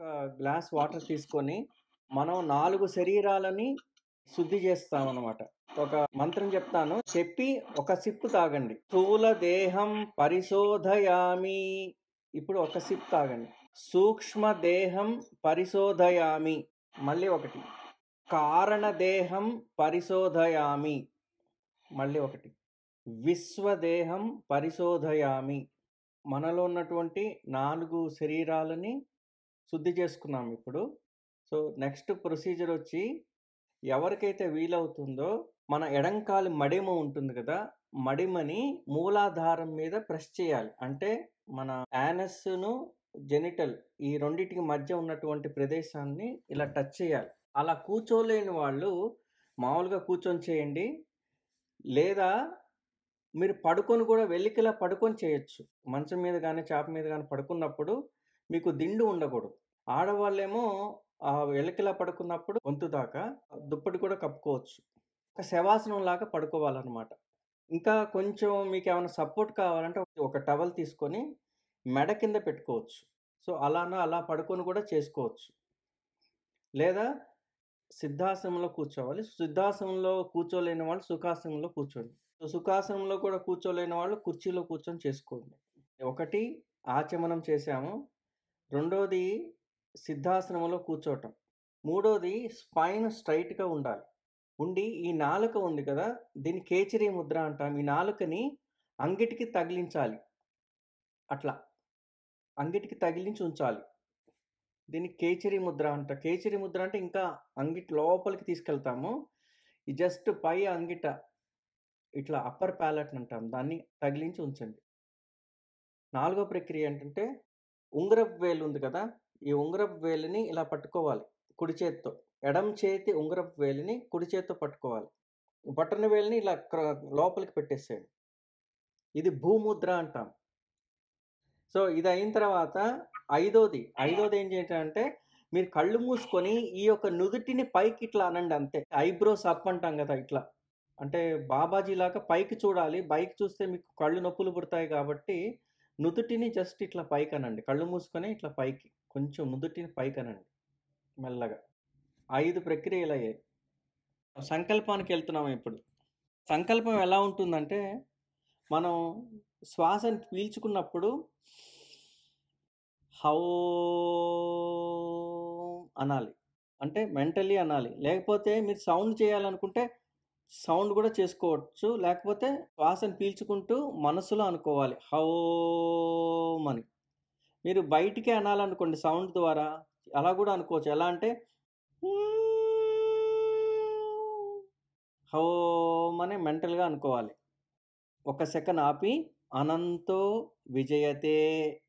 ఒక glass water తీసుకొని మనం నాలుగు శరీరాలని శుద్ధి చేస్తాం అనమాట ఒక మంత్రం చెప్తాను చెప్పి ఒక సిప్పు తాగండి స్థూల దేహం పరిశోధయామి ఇప్పుడు ఒక సిప్ తాగండి సూక్ష్మ దేహం పరిశోధయామి మళ్ళీ ఒకటి కారణ దేహం పరిశోధయామి మళ్ళీ ఒకటి విశ్వదేహం పరిశోధయామి మనలో ఉన్నటువంటి నాలుగు శరీరాలని శుద్ధి చేసుకున్నాం ఇప్పుడు సో నెక్స్ట్ ప్రొసీజర్ వచ్చి ఎవరికైతే వీలవుతుందో మన ఎడంకాలి మడిమ ఉంటుంది కదా మడిమని మూలాధారం మీద ప్రెస్ చేయాలి అంటే మన యానస్ను జెనిటల్ ఈ రెండింటికి మధ్య ఉన్నటువంటి ప్రదేశాన్ని ఇలా టచ్ చేయాలి అలా కూర్చోలేని వాళ్ళు మామూలుగా కూర్చొని చేయండి లేదా మీరు పడుకొని కూడా వెలికిలా పడుకొని చేయొచ్చు మంచం మీద కానీ చాప మీద కానీ పడుకున్నప్పుడు మీకు దిండు ఉండకూడదు ఆడవాళ్ళేమో ఆ ఎలకిలా పడుకున్నప్పుడు గొంతు దాకా దుప్పటి కూడా కప్పుకోవచ్చు ఒక శవాసనం లాగా పడుకోవాలన్నమాట ఇంకా కొంచెం మీకు ఏమైనా సపోర్ట్ కావాలంటే ఒక టవల్ తీసుకొని మెడ కింద పెట్టుకోవచ్చు సో అలానా అలా పడుకొని కూడా చేసుకోవచ్చు లేదా సిద్ధాసనంలో కూర్చోవాలి సిద్ధాసనంలో కూర్చోలేని వాళ్ళు సుఖాసనంలో కూర్చోండి సో సుఖాసనంలో కూడా కూర్చోలేని వాళ్ళు కుర్చీలో కూర్చొని చేసుకోండి ఒకటి ఆచమనం చేశాము రెండోది సిద్ధాసనంలో కూర్చోవటం మూడోది స్పైన్ స్ట్రైట్గా ఉండాలి ఉండి ఈ నాలుక ఉంది కదా దీని కేచిరి ముద్ర అంటాం ఈ నాలుకని అంగిటికి తగిలించాలి అట్లా అంగిటికి తగిలించి ఉంచాలి దీన్ని కేచరి ముద్ర అంట కేచరి ముద్ర అంటే ఇంకా అంగిటి లోపలికి తీసుకెళ్తాము ఈ జస్ట్ పై అంగిట ఇట్లా అప్పర్ ప్యాలెట్ అంటాం దాన్ని తగిలించి ఉంచండి నాలుగో ప్రక్రియ ఏంటంటే ఉంగరపు వేలు ఉంది కదా ఈ ఉంగరపు వేలిని ఇలా పట్టుకోవాలి కుడి చేతితో ఎడం చేతి ఉంగరపు వేలిని కుడి చేతితో పట్టుకోవాలి బటన్ వేలిని ఇలా లోపలికి పెట్టేసేయండి ఇది భూముద్ర అంటాం సో ఇది అయిన తర్వాత ఐదోది ఐదోది ఏం చేయాలంటే మీరు కళ్ళు మూసుకొని ఈ యొక్క నుదుటిని పైకి ఇట్లా అనండి అంతే ఐబ్రోస్ అప్ అంటాం కదా ఇట్లా అంటే బాబాజీ లాగా పైకి చూడాలి పైకి చూస్తే మీకు కళ్ళు నొప్పులు పుడతాయి కాబట్టి నుదుటిని జస్ట్ ఇట్లా పైకి అనండి కళ్ళు మూసుకొని ఇట్లా పైకి కొంచెం నుదుటిని పైకి అనండి మెల్లగా ఐదు ప్రక్రియలు అయ్యాయి సంకల్పానికి వెళ్తున్నాం ఇప్పుడు సంకల్పం ఎలా ఉంటుందంటే మనం శ్వాసను పీల్చుకున్నప్పుడు హౌ అనాలి అంటే మెంటలీ అనాలి లేకపోతే మీరు సౌండ్ చేయాలనుకుంటే సౌండ్ కూడా చేసుకోవచ్చు లేకపోతే శ్వాసను పీల్చుకుంటూ మనసులో అనుకోవాలి హౌమని మీరు బయటికే అనాలనుకోండి సౌండ్ ద్వారా అలా కూడా అనుకోవచ్చు ఎలా అంటే హౌమని మెంటల్గా అనుకోవాలి ఒక సెకండ్ ఆపి అనంతో విజయతే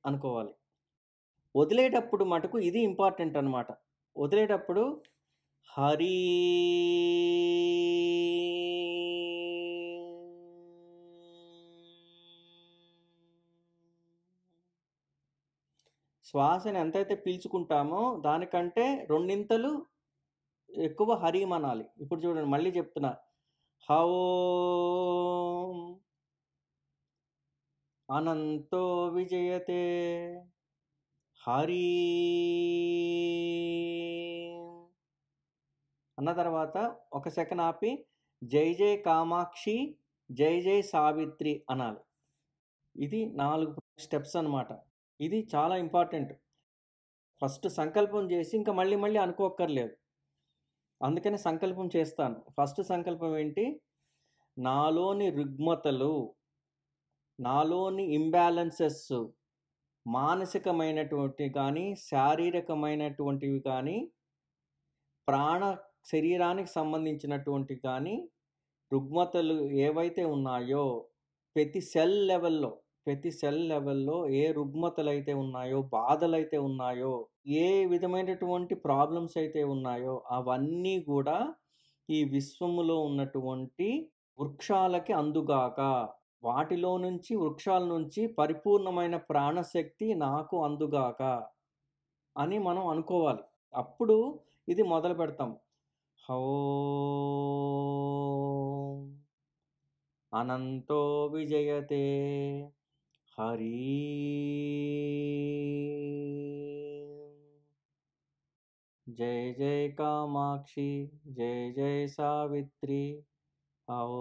అనుకోవాలి వదిలేటప్పుడు మటుకు ఇది ఇంపార్టెంట్ అనమాట వదిలేటప్పుడు హరి శ్వాసను ఎంతైతే పీల్చుకుంటామో దానికంటే రెండింతలు ఎక్కువ హరి మనాలి ఇప్పుడు చూడండి మళ్ళీ చెప్తున్నా హవో అనంతో విజయతే హరి అన్న తర్వాత ఒక సెకండ్ ఆపి జై జై కామాక్షి జై జై సావిత్రి అనాలి ఇది నాలుగు స్టెప్స్ అనమాట ఇది చాలా ఇంపార్టెంట్ ఫస్ట్ సంకల్పం చేసి ఇంకా మళ్ళీ మళ్ళీ అనుకోక్కర్లేదు అందుకని సంకల్పం చేస్తాను ఫస్ట్ సంకల్పం ఏంటి నాలోని రుగ్మతలు నాలోని ఇంబ్యాలెన్సెస్ మానసికమైనటువంటి కానీ శారీరకమైనటువంటివి కానీ ప్రాణ శరీరానికి సంబంధించినటువంటి కానీ రుగ్మతలు ఏవైతే ఉన్నాయో ప్రతి సెల్ లెవెల్లో ప్రతి సెల్ లెవెల్లో ఏ రుగ్మతలు అయితే ఉన్నాయో బాధలు అయితే ఉన్నాయో ఏ విధమైనటువంటి ప్రాబ్లమ్స్ అయితే ఉన్నాయో అవన్నీ కూడా ఈ విశ్వములో ఉన్నటువంటి వృక్షాలకి అందుగాక వాటిలో నుంచి వృక్షాల నుంచి పరిపూర్ణమైన ప్రాణశక్తి నాకు అందుగాక అని మనం అనుకోవాలి అప్పుడు ఇది మొదలు పెడతాం हौं विजयते हरि जय जय कामाक्षी जय जय सावित्री हौं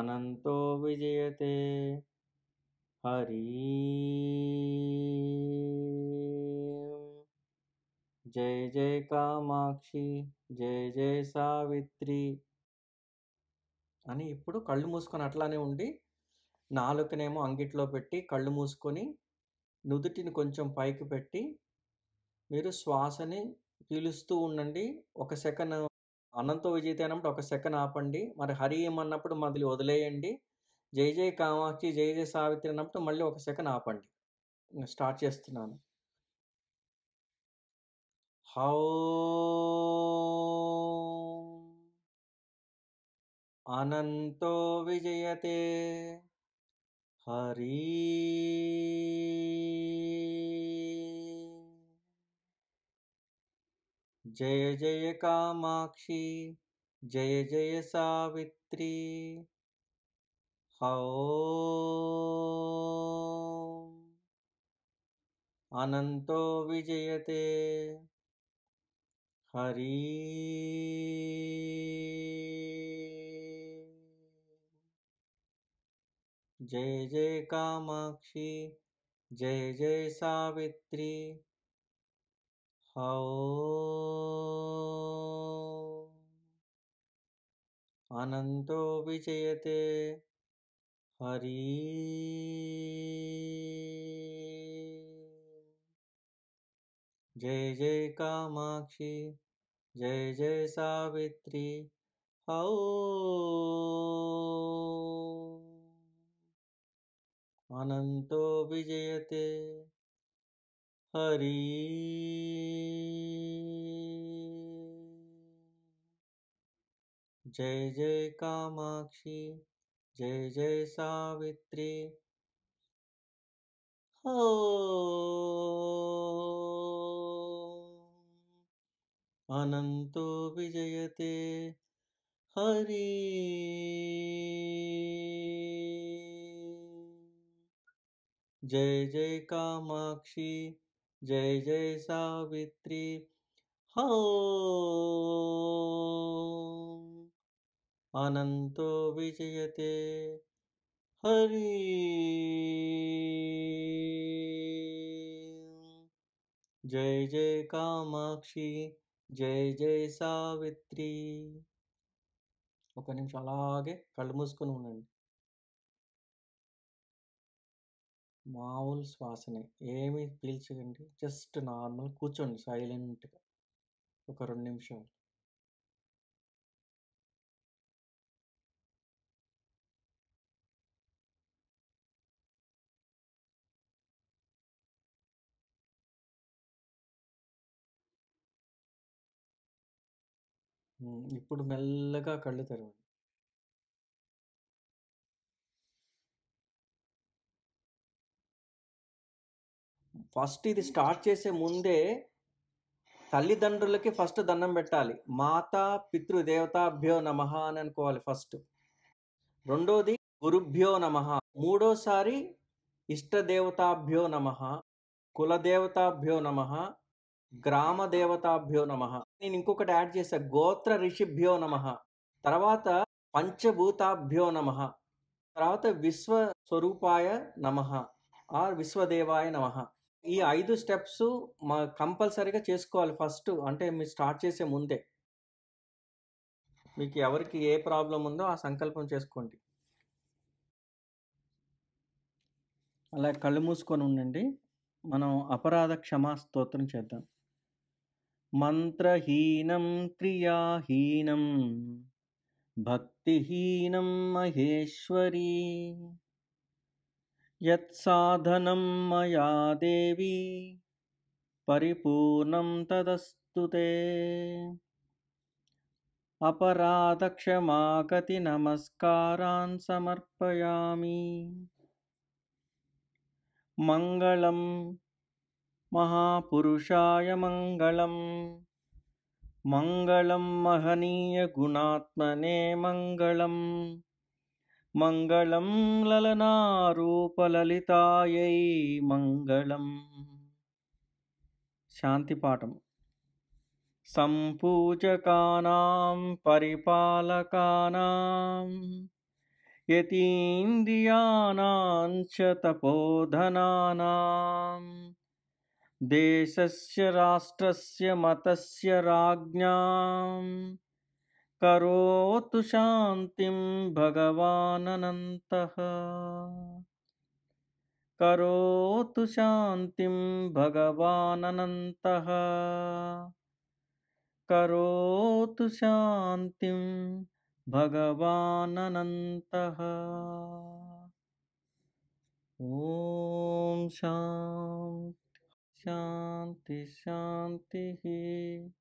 अनन्तो विजयते हरी జయ జయ కామాక్షి జయ జయ సావిత్రి అని ఇప్పుడు కళ్ళు మూసుకొని అట్లానే ఉండి నాలుకనేమో అంగిట్లో పెట్టి కళ్ళు మూసుకొని నుదుటిని కొంచెం పైకి పెట్టి మీరు శ్వాసని పీలుస్తూ ఉండండి ఒక సెకండ్ అనంత విజేత అయినప్పుడు ఒక సెకండ్ ఆపండి మరి హరి ఏమన్నప్పుడు మళ్ళీ వదిలేయండి జై జై కామాక్షి జై జై సావిత్రి అన్నప్పుడు మళ్ళీ ఒక సెకండ్ ఆపండి స్టార్ట్ చేస్తున్నాను हौ अनंतो विजयते हरि जय जय कामाक्षी जय जय सावित्री हौ अनंतो विजयते हरी जय जय कामाक्षी जय जय सावित्री हओ अनंतो विजयते हरी जय जय कामाक्षी जय जय सावित्री आओ अनंतो विजयते हरि जय जय कामाक्षी जय जय सावित्री हो अनंतो विजयते हरि जय जय कामाक्षी जय जय सावित्री हो अनन्तो विजयते हरि जय जय कामाक्षी జయ జయ సావిత్రి ఒక నిమిషం అలాగే కళ్ళు మూసుకొని ఉండండి మామూలు శ్వాసనే ఏమి పీల్చకండి జస్ట్ నార్మల్ కూర్చోండి సైలెంట్గా ఒక రెండు నిమిషాలు ఇప్పుడు మెల్లగా కళ్ళు తెరవండి ఫస్ట్ ఇది స్టార్ట్ చేసే ముందే తల్లిదండ్రులకి ఫస్ట్ దండం పెట్టాలి మాత పితృ దేవతాభ్యో నమ అని అనుకోవాలి ఫస్ట్ రెండోది గురుభ్యో నమ మూడోసారి ఇష్టదేవతాభ్యో నమ కులదేవతాభ్యో నమ గ్రామ దేవతాభ్యో నమ నేను ఇంకొకటి యాడ్ చేశా గోత్ర ఋషిభ్యో నమ తర్వాత పంచభూతాభ్యో నమ తర్వాత విశ్వ స్వరూపాయ నమ ఆర్ విశ్వదేవాయ నమ ఈ ఐదు స్టెప్స్ మా కంపల్సరీగా చేసుకోవాలి ఫస్ట్ అంటే మీరు స్టార్ట్ చేసే ముందే మీకు ఎవరికి ఏ ప్రాబ్లం ఉందో ఆ సంకల్పం చేసుకోండి అలా కళ్ళు మూసుకొని ఉండండి మనం అపరాధ క్షమా స్తోత్రం చేద్దాం मन्त्रहीनं क्रियाहीनं भक्तिहीनं महेश्वरी यत्साधनं मया देवी परिपूर्णं तदस्तु ते अपरादक्षमा नमस्कारान् समर्पयामि मङ्गलं महापुरुषाय मङ्गलम् मङ्गलं महनीयगुणात्मने मङ्गलम् मङ्गलं ललनारूपललितायै मङ्गलम् शान्तिपाठम् सम्पूजकानां परिपालकानां यतीन्द्रियाणां च तपोधनानाम् देशस्य राष्ट्रस्य मतस्य राज्ञां करोतु शान्तिं भगवाननन्तः करोतु शान्तिं भगवाननन्तः करोतु शान्तिं भगवाननन्तः ॐ शा शांति शांति ही